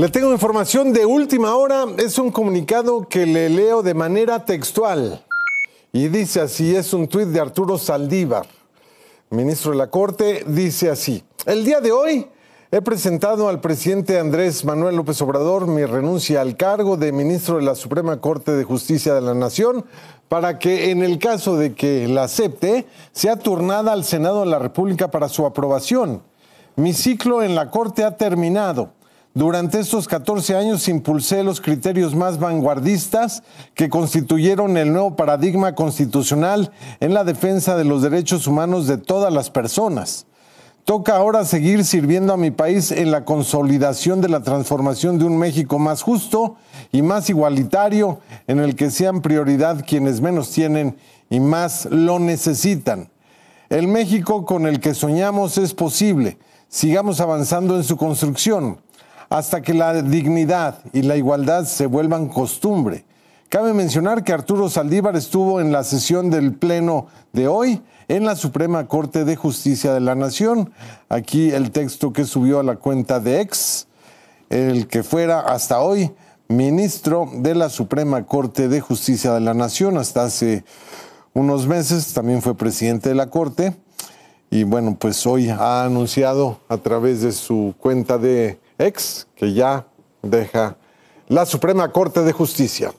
Le tengo información de última hora. Es un comunicado que le leo de manera textual. Y dice así, es un tuit de Arturo Saldívar, ministro de la Corte, dice así. El día de hoy he presentado al presidente Andrés Manuel López Obrador mi renuncia al cargo de ministro de la Suprema Corte de Justicia de la Nación para que en el caso de que la acepte sea turnada al Senado de la República para su aprobación. Mi ciclo en la Corte ha terminado durante estos 14 años impulsé los criterios más vanguardistas que constituyeron el nuevo paradigma constitucional en la defensa de los derechos humanos de todas las personas. Toca ahora seguir sirviendo a mi país en la consolidación de la transformación de un México más justo y más igualitario, en el que sean prioridad quienes menos tienen y más lo necesitan. El México con el que soñamos es posible. Sigamos avanzando en su construcción hasta que la dignidad y la igualdad se vuelvan costumbre. Cabe mencionar que Arturo Saldívar estuvo en la sesión del Pleno de hoy en la Suprema Corte de Justicia de la Nación. Aquí el texto que subió a la cuenta de ex, el que fuera hasta hoy ministro de la Suprema Corte de Justicia de la Nación, hasta hace unos meses también fue presidente de la Corte. Y bueno, pues hoy ha anunciado a través de su cuenta de ex que ya deja la Suprema Corte de Justicia.